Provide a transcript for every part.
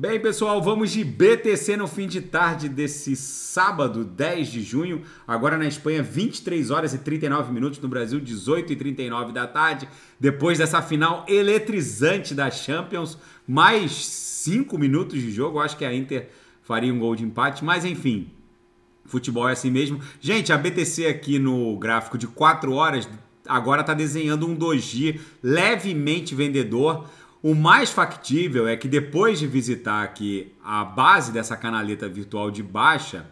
Bem, pessoal, vamos de BTC no fim de tarde desse sábado, 10 de junho. Agora na Espanha, 23 horas e 39 minutos. No Brasil, 18 e 39 da tarde. Depois dessa final eletrizante da Champions, mais 5 minutos de jogo. acho que a Inter faria um gol de empate, mas enfim. Futebol é assim mesmo. Gente, a BTC aqui no gráfico de 4 horas agora está desenhando um doji levemente vendedor o mais factível é que depois de visitar aqui a base dessa canaleta virtual de baixa,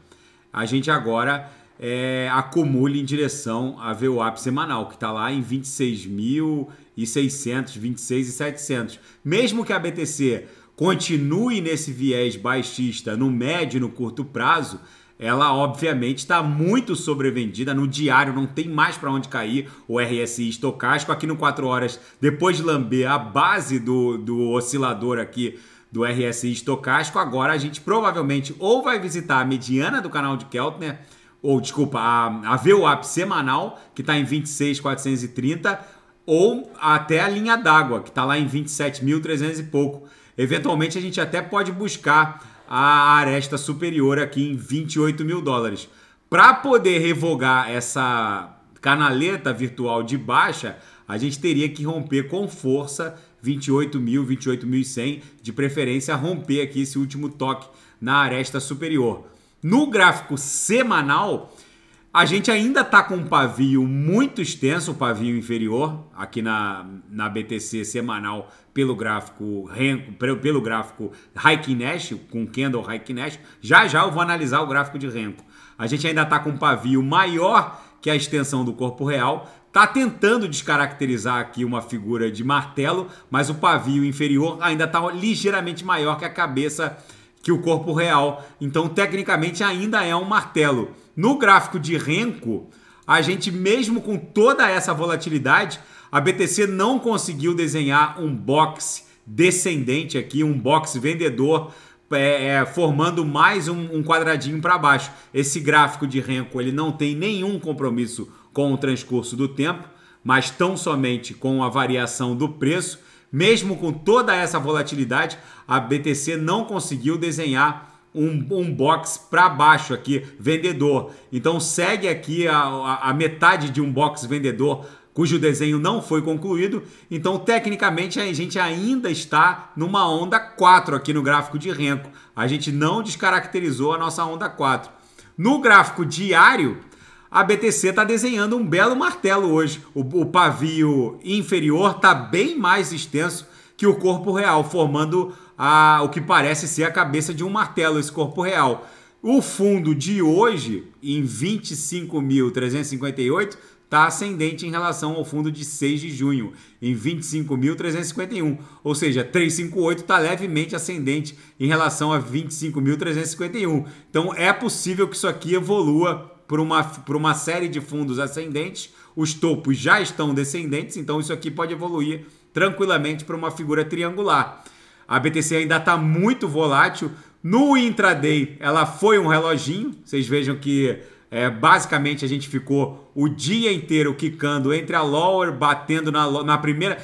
a gente agora é, acumule em direção a ver o ápice semanal, que está lá em 26.600, 26.700. Mesmo que a BTC continue nesse viés baixista no médio e no curto prazo, ela obviamente está muito sobrevendida. No diário não tem mais para onde cair o RSI estocástico. Aqui no 4 horas, depois de lamber a base do, do oscilador aqui do RSI estocástico, agora a gente provavelmente ou vai visitar a mediana do canal de Keltner, né? ou desculpa, a, a VWAP semanal, que está em 26,430, ou até a linha d'água, que está lá em 27.300 e pouco. Eventualmente a gente até pode buscar a aresta superior aqui em 28 mil dólares. Para poder revogar essa canaleta virtual de baixa, a gente teria que romper com força 28 mil, 28.100, de preferência romper aqui esse último toque na aresta superior. No gráfico semanal, a gente ainda está com um pavio muito extenso, o um pavio inferior, aqui na, na BTC semanal, pelo gráfico Renko, pelo gráfico Heikinesh, com Kendall Nash. Já já eu vou analisar o gráfico de Renko. A gente ainda está com um pavio maior que a extensão do corpo real. Está tentando descaracterizar aqui uma figura de martelo, mas o pavio inferior ainda está ligeiramente maior que a cabeça que o corpo real. Então, tecnicamente, ainda é um martelo. No gráfico de Renko, a gente, mesmo com toda essa volatilidade, a BTC não conseguiu desenhar um box descendente aqui, um box vendedor, é, é, formando mais um, um quadradinho para baixo. Esse gráfico de Renko ele não tem nenhum compromisso com o transcurso do tempo, mas tão somente com a variação do preço. Mesmo com toda essa volatilidade, a BTC não conseguiu desenhar um, um box para baixo aqui, vendedor. Então segue aqui a, a, a metade de um box vendedor cujo desenho não foi concluído. Então, tecnicamente, a gente ainda está numa onda 4 aqui no gráfico de Renko. A gente não descaracterizou a nossa onda 4. No gráfico diário, a BTC está desenhando um belo martelo hoje. O, o pavio inferior está bem mais extenso que o corpo real, formando a, o que parece ser a cabeça de um martelo, esse corpo real. O fundo de hoje, em 25.358, está ascendente em relação ao fundo de 6 de junho, em 25.351. Ou seja, 358 está levemente ascendente em relação a 25.351. Então é possível que isso aqui evolua por uma, por uma série de fundos ascendentes, os topos já estão descendentes, então isso aqui pode evoluir tranquilamente para uma figura triangular. A BTC ainda está muito volátil. No intraday, ela foi um reloginho. Vocês vejam que é, basicamente a gente ficou o dia inteiro quicando entre a lower, batendo na, na primeira.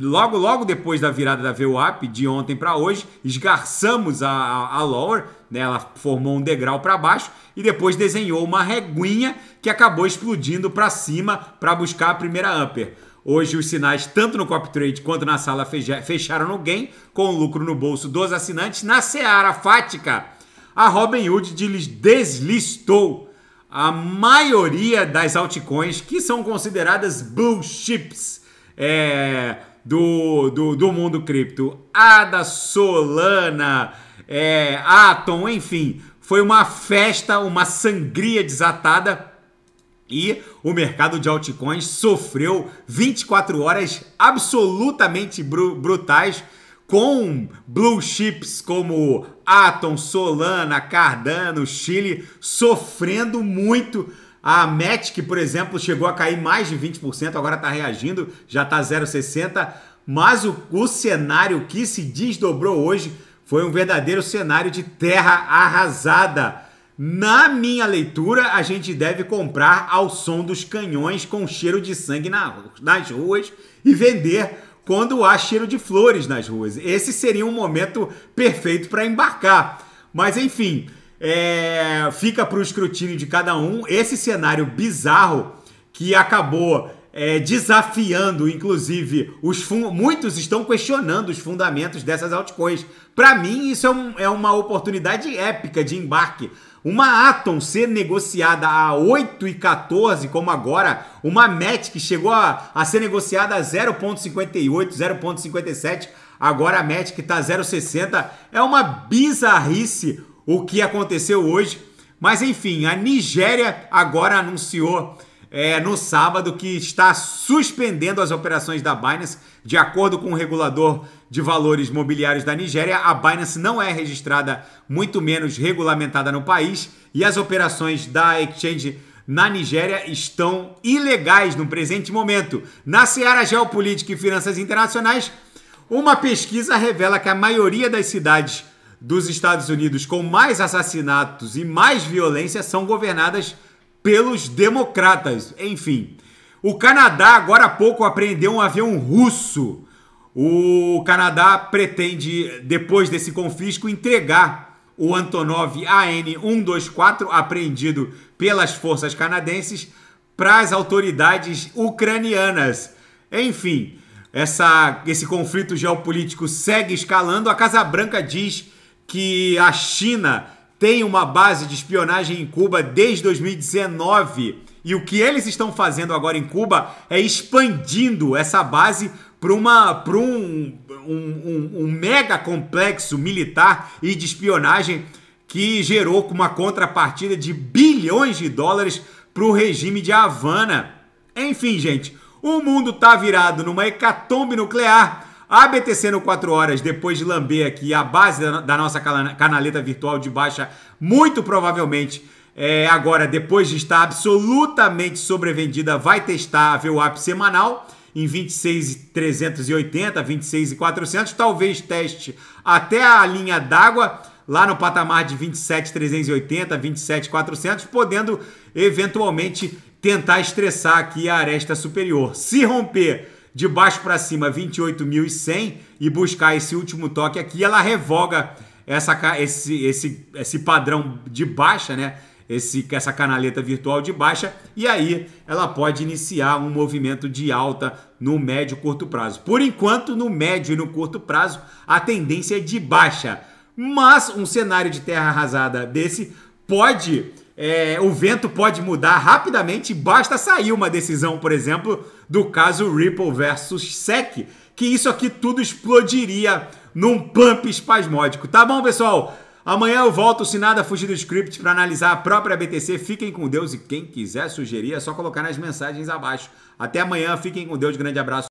Logo, logo depois da virada da VWAP de ontem para hoje, esgarçamos a, a, lower, né? ela formou um degrau para baixo e depois desenhou uma reguinha que acabou explodindo para cima para buscar a primeira upper. Hoje os sinais, tanto no copy trade quanto na sala, fecharam no gain, com lucro no bolso dos assinantes. Na seara fática, a Robinhood deslistou a maioria das altcoins que são consideradas blue chips é, do, do, do, mundo cripto. A da Solana, é, Atom, enfim, foi uma festa, uma sangria desatada e o mercado de altcoins sofreu 24 horas absolutamente brutais com blue chips como Atom, Solana, Cardano, Chile sofrendo muito. A Matic, por exemplo, chegou a cair mais de 20%, agora está reagindo, já está 0,60%. Mas o, o cenário que se desdobrou hoje foi um verdadeiro cenário de terra arrasada. Na minha leitura, a gente deve comprar ao som dos canhões com cheiro de sangue na, nas ruas e vender quando há cheiro de flores nas ruas. Esse seria um momento perfeito para embarcar. Mas enfim, é... fica para o escrutínio de cada um esse cenário bizarro que acabou é, desafiando, inclusive, os muitos estão questionando os fundamentos dessas altcoins. Para mim, isso é, um, é uma oportunidade épica de embarque uma Atom ser negociada a 8,14, como agora, uma match que chegou a, a ser negociada a 0,58, 0,57, agora a match que está 0,60. É uma bizarrice o que aconteceu hoje. Mas enfim, a Nigéria agora anunciou é, no sábado que está suspendendo as operações da Binance. De acordo com o regulador de valores mobiliários da Nigéria, a Binance não é registrada, muito menos regulamentada no país, e as operações da exchange na Nigéria estão ilegais no presente momento. Na seara geopolítica e finanças internacionais, uma pesquisa revela que a maioria das cidades dos Estados Unidos com mais assassinatos e mais violência são governadas por pelos democratas. Enfim, o Canadá agora há pouco apreendeu um avião russo. O Canadá pretende, depois desse confisco, entregar o Antonov AN-124, apreendido pelas forças canadenses, para as autoridades ucranianas. Enfim, essa, esse conflito geopolítico segue escalando. A Casa Branca diz que a China tem uma base de espionagem em Cuba desde 2019. E o que eles estão fazendo agora em Cuba é expandindo essa base para um, um, um, um mega complexo militar e de espionagem que gerou uma contrapartida de bilhões de dólares para o regime de Havana. Enfim, gente, o mundo está virado numa hecatombe nuclear a BTC no 4 horas, depois de lamber aqui a base da, nossa canaleta virtual de baixa, muito provavelmente é, agora, depois de estar absolutamente sobrevendida, vai testar a VWAP semanal em 26,380, 26,400. Talvez teste até a linha d'água lá no patamar de 27,380, 27,400, podendo eventualmente tentar estressar aqui a aresta superior. Se romper de baixo para cima 28.100 e buscar esse último toque aqui, ela revoga essa, esse, esse, esse padrão de baixa, né? Esse, essa canaleta virtual de baixa, e aí ela pode iniciar um movimento de alta no médio e curto prazo. Por enquanto, no médio e no curto prazo, a tendência é de baixa, mas um cenário de terra arrasada desse pode é, o vento pode mudar rapidamente, basta sair uma decisão, por exemplo, do caso Ripple versus SEC, que isso aqui tudo explodiria num pump espasmódico. Tá bom, pessoal? Amanhã eu volto, se nada fugir do script, para analisar a própria BTC. Fiquem com Deus e quem quiser sugerir é só colocar nas mensagens abaixo. Até amanhã, fiquem com Deus, grande abraço.